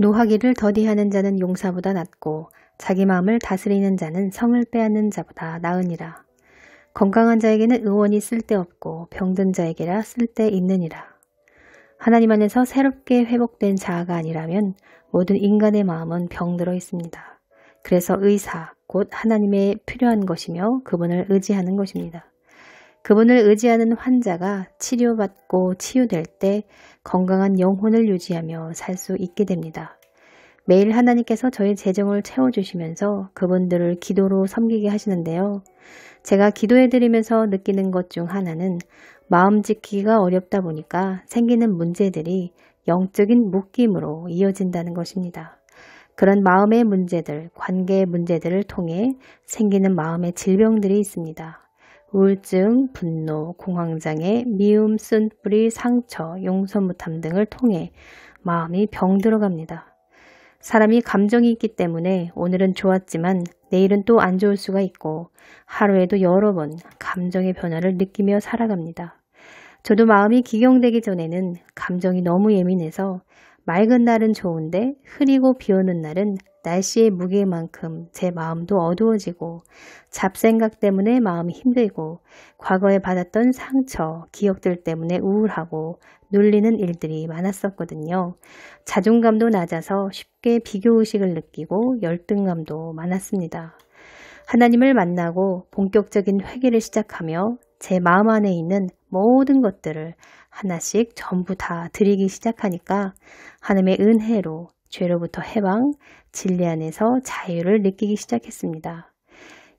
노하기를 더디하는 자는 용사보다 낫고 자기 마음을 다스리는 자는 성을 빼앗는 자보다 나으니라. 건강한 자에게는 의원이 쓸데없고 병든 자에게라 쓸데 있느니라. 하나님 안에서 새롭게 회복된 자아가 아니라면 모든 인간의 마음은 병들어 있습니다. 그래서 의사, 곧 하나님의 필요한 것이며 그분을 의지하는 것입니다. 그분을 의지하는 환자가 치료받고 치유될 때 건강한 영혼을 유지하며 살 수 있게 됩니다. 매일 하나님께서 저희 재정을 채워주시면서 그분들을 기도로 섬기게 하시는데요. 제가 기도해드리면서 느끼는 것 중 하나는 마음 지키기가 어렵다 보니까 생기는 문제들이 영적인 묶임으로 이어진다는 것입니다. 그런 마음의 문제들, 관계의 문제들을 통해 생기는 마음의 질병들이 있습니다. 우울증, 분노, 공황장애, 미움, 쓴뿌리, 상처, 용서 못함 등을 통해 마음이 병들어 갑니다. 사람이 감정이 있기 때문에 오늘은 좋았지만 내일은 또 안 좋을 수가 있고 하루에도 여러 번 감정의 변화를 느끼며 살아갑니다. 저도 마음이 기경되기 전에는 감정이 너무 예민해서 맑은 날은 좋은데 흐리고 비오는 날은 날씨의 무게만큼 제 마음도 어두워지고 잡생각 때문에 마음이 힘들고 과거에 받았던 상처, 기억들 때문에 우울하고 눌리는 일들이 많았었거든요. 자존감도 낮아서 쉽게 비교의식을 느끼고 열등감도 많았습니다. 하나님을 만나고 본격적인 회개를 시작하며 제 마음 안에 있는 모든 것들을 하나씩 전부 다 드리기 시작하니까 하나님의 은혜로 죄로부터 해방, 진리 안에서 자유를 느끼기 시작했습니다.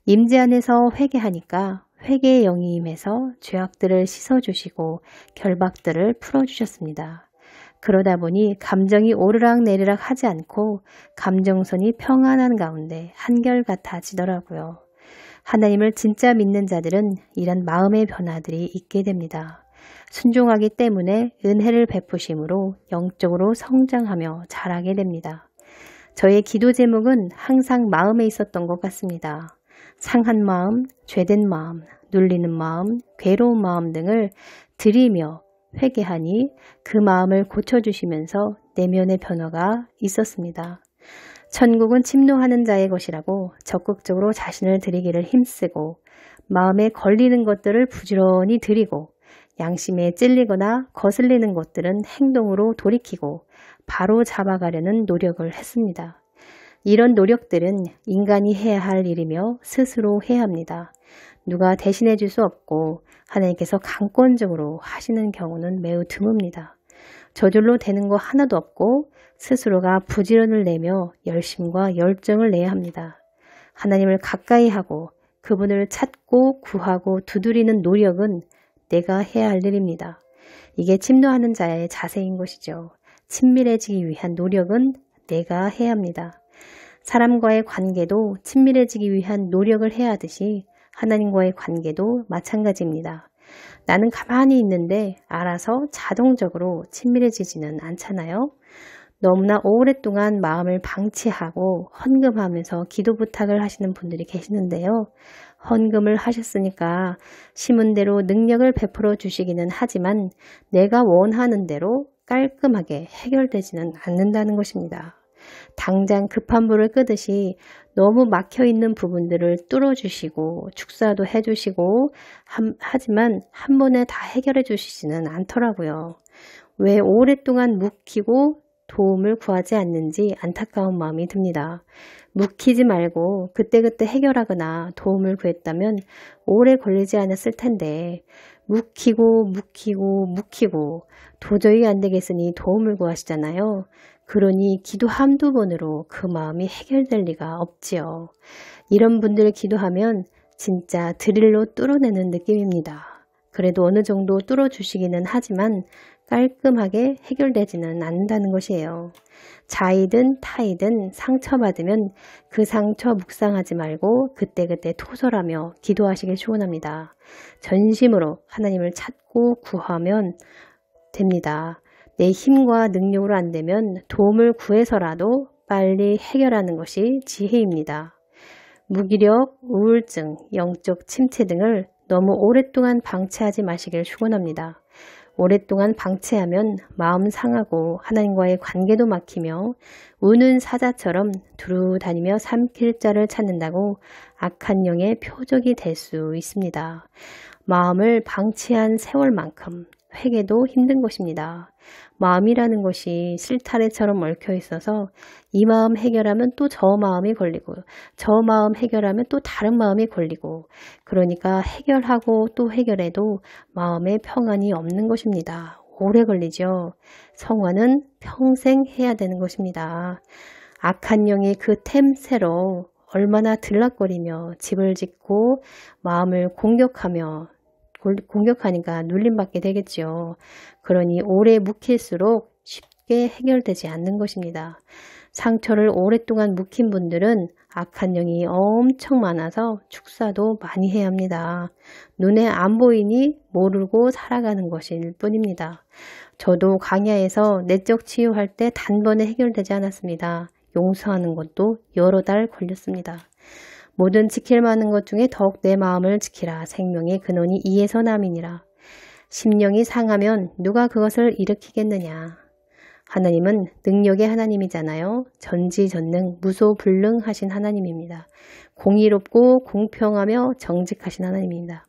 임재 안에서 회개하니까 회개의 영이 임에서 죄악들을 씻어주시고 결박들을 풀어주셨습니다. 그러다 보니 감정이 오르락내리락 하지 않고 감정선이 평안한 가운데 한결같아지더라고요. 하나님을 진짜 믿는 자들은 이런 마음의 변화들이 있게 됩니다. 순종하기 때문에 은혜를 베푸심으로 영적으로 성장하며 자라게 됩니다. 저의 기도 제목은 항상 마음에 있었던 것 같습니다. 상한 마음, 죄된 마음, 눌리는 마음, 괴로운 마음 등을 드리며 회개하니 그 마음을 고쳐주시면서 내면의 변화가 있었습니다. 천국은 침노하는 자의 것이라고 적극적으로 자신을 드리기를 힘쓰고 마음에 걸리는 것들을 부지런히 드리고 양심에 찔리거나 거슬리는 것들은 행동으로 돌이키고 바로 잡아가려는 노력을 했습니다. 이런 노력들은 인간이 해야 할 일이며 스스로 해야 합니다. 누가 대신해 줄 수 없고 하나님께서 강권적으로 하시는 경우는 매우 드뭅니다. 저절로 되는 거 하나도 없고 스스로가 부지런을 내며 열심과 열정을 내야 합니다. 하나님을 가까이 하고 그분을 찾고 구하고 두드리는 노력은 내가 해야 할 일입니다. 이게 침노하는 자의 자세인 것이죠. 친밀해지기 위한 노력은 내가 해야 합니다. 사람과의 관계도 친밀해지기 위한 노력을 해야 하듯이 하나님과의 관계도 마찬가지입니다. 나는 가만히 있는데 알아서 자동적으로 친밀해지지는 않잖아요. 너무나 오랫동안 마음을 방치하고 헌금하면서 기도 부탁을 하시는 분들이 계시는데요. 헌금을 하셨으니까 심은 대로 능력을 베풀어 주시기는 하지만 내가 원하는 대로 깔끔하게 해결되지는 않는다는 것입니다. 당장 급한 불을 끄듯이 너무 막혀 있는 부분들을 뚫어주시고 축사도 해주시고 하지만 한 번에 다 해결해 주시지는 않더라고요. 왜 오랫동안 묵히고 도움을 구하지 않는지 안타까운 마음이 듭니다. 묵히지 말고 그때그때 해결하거나 도움을 구했다면 오래 걸리지 않았을 텐데 묵히고 묵히고 묵히고 도저히 안 되겠으니 도움을 구하시잖아요. 그러니 기도 한두 번으로 그 마음이 해결될 리가 없지요. 이런 분들 기도하면 진짜 드릴로 뚫어내는 느낌입니다. 그래도 어느 정도 뚫어주시기는 하지만 깔끔하게 해결되지는 않는다는 것이에요. 자이든 타이든 상처받으면 그 상처 묵상하지 말고 그때그때 토설하며 기도하시길 추원합니다. 전심으로 하나님을 찾고 구하면 됩니다. 내 힘과 능력으로 안 되면 도움을 구해서라도 빨리 해결하는 것이 지혜입니다. 무기력, 우울증, 영적 침체 등을 너무 오랫동안 방치하지 마시길 추원합니다. 오랫동안 방치하면 마음 상하고 하나님과의 관계도 막히며 우는 사자처럼 두루 다니며 삼킬 자를 찾는다고 악한 영의 표적이 될 수 있습니다. 마음을 방치한 세월만큼 회개도 힘든 것입니다. 마음이라는 것이 실타래처럼 얽혀 있어서 이 마음 해결하면 또 저 마음이 걸리고 저 마음 해결하면 또 다른 마음이 걸리고 그러니까 해결하고 또 해결해도 마음의 평안이 없는 것입니다. 오래 걸리죠. 성화는 평생 해야 되는 것입니다. 악한 영이 그 템새로 얼마나 들락거리며 집을 짓고 마음을 공격하며 공격하니까 눌림받게 되겠지요. 그러니 오래 묵힐수록 쉽게 해결되지 않는 것입니다. 상처를 오랫동안 묵힌 분들은 악한 영이 엄청 많아서 축사도 많이 해야 합니다. 눈에 안 보이니 모르고 살아가는 것일 뿐입니다. 저도 강야에서 내적 치유할 때 단번에 해결되지 않았습니다. 용서하는 것도 여러 달 걸렸습니다. 모든 지킬 만한 것 중에 더욱 내 마음을 지키라. 생명의 근원이 이에 서남이니라. 심령이 상하면 누가 그것을 일으키겠느냐. 하나님은 능력의 하나님이잖아요. 전지전능, 무소불능하신 하나님입니다. 공의롭고 공평하며 정직하신 하나님입니다.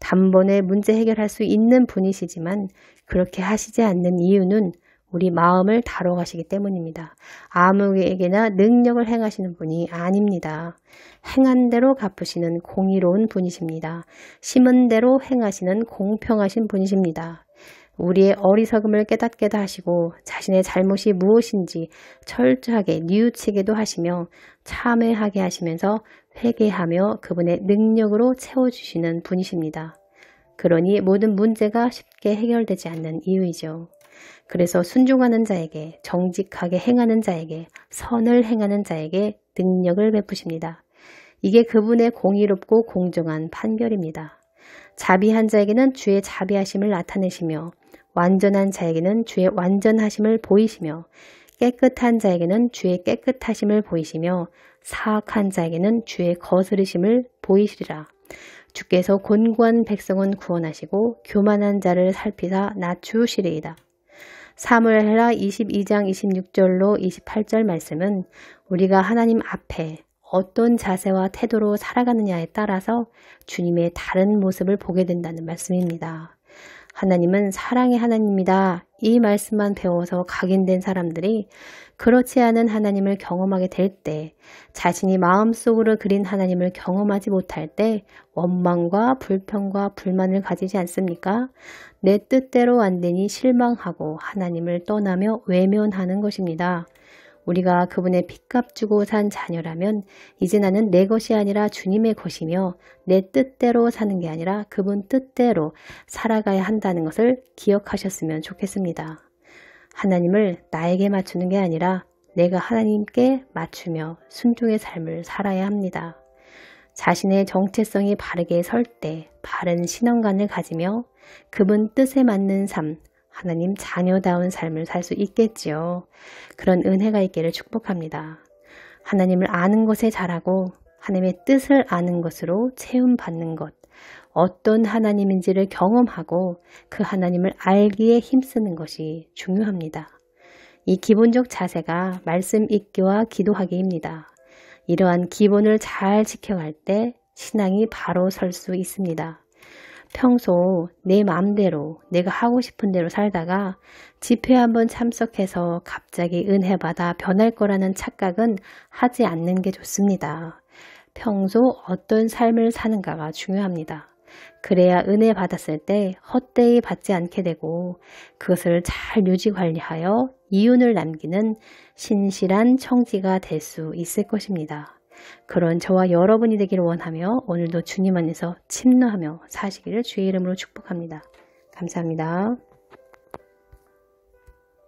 단번에 문제 해결할 수 있는 분이시지만 그렇게 하시지 않는 이유는 우리 마음을 다뤄 가시기 때문입니다. 아무에게나 능력을 행하시는 분이 아닙니다. 행한 대로 갚으시는 공의로운 분이십니다. 심은 대로 행하시는 공평하신 분이십니다. 우리의 어리석음을 깨닫게도 하시고 자신의 잘못이 무엇인지 철저하게 뉘우치게도 하시며 참회하게 하시면서 회개하며 그분의 능력으로 채워주시는 분이십니다. 그러니 모든 문제가 쉽게 해결되지 않는 이유이죠. 그래서 순종하는 자에게 정직하게 행하는 자에게 선을 행하는 자에게 능력을 베푸십니다. 이게 그분의 공의롭고 공정한 판결입니다. 자비한 자에게는 주의 자비하심을 나타내시며 완전한 자에게는 주의 완전하심을 보이시며 깨끗한 자에게는 주의 깨끗하심을 보이시며 사악한 자에게는 주의 거스르심을 보이시리라. 주께서 곤고한 백성은 구원하시고 교만한 자를 살피사 낮추시리이다. 사무엘하 22장 26절로 28절 말씀은 우리가 하나님 앞에 어떤 자세와 태도로 살아가느냐에 따라서 주님의 다른 모습을 보게 된다는 말씀입니다. 하나님은 사랑의 하나님이다. 이 말씀만 배워서 각인된 사람들이 그렇지 않은 하나님을 경험하게 될 때, 자신이 마음속으로 그린 하나님을 경험하지 못할 때 원망과 불평과 불만을 가지지 않습니까? 내 뜻대로 안 되니 실망하고 하나님을 떠나며 외면하는 것입니다. 우리가 그분의 핏값 주고 산 자녀라면 이제 나는 내 것이 아니라 주님의 것이며 내 뜻대로 사는 게 아니라 그분 뜻대로 살아가야 한다는 것을 기억하셨으면 좋겠습니다. 하나님을 나에게 맞추는 게 아니라 내가 하나님께 맞추며 순종의 삶을 살아야 합니다. 자신의 정체성이 바르게 설 때 바른 신앙관을 가지며 그분 뜻에 맞는 삶, 하나님 자녀다운 삶을 살 수 있겠지요. 그런 은혜가 있기를 축복합니다. 하나님을 아는 것에 잘하고 하나님의 뜻을 아는 것으로 체험받는 것, 어떤 하나님인지를 경험하고 그 하나님을 알기에 힘쓰는 것이 중요합니다. 이 기본적 자세가 말씀 읽기와 기도하기입니다. 이러한 기본을 잘 지켜갈 때 신앙이 바로 설 수 있습니다. 평소 내 마음대로 내가 하고 싶은 대로 살다가 집회 한번 참석해서 갑자기 은혜 받아 변할 거라는 착각은 하지 않는 게 좋습니다. 평소 어떤 삶을 사는가가 중요합니다. 그래야 은혜 받았을 때 헛되이 받지 않게 되고 그것을 잘 유지 관리하여 이윤을 남기는 신실한 청지가 될 수 있을 것입니다. 그런 저와 여러분이 되기를 원하며 오늘도 주님 안에서 침노하며 사시기를 주의 이름으로 축복합니다. 감사합니다.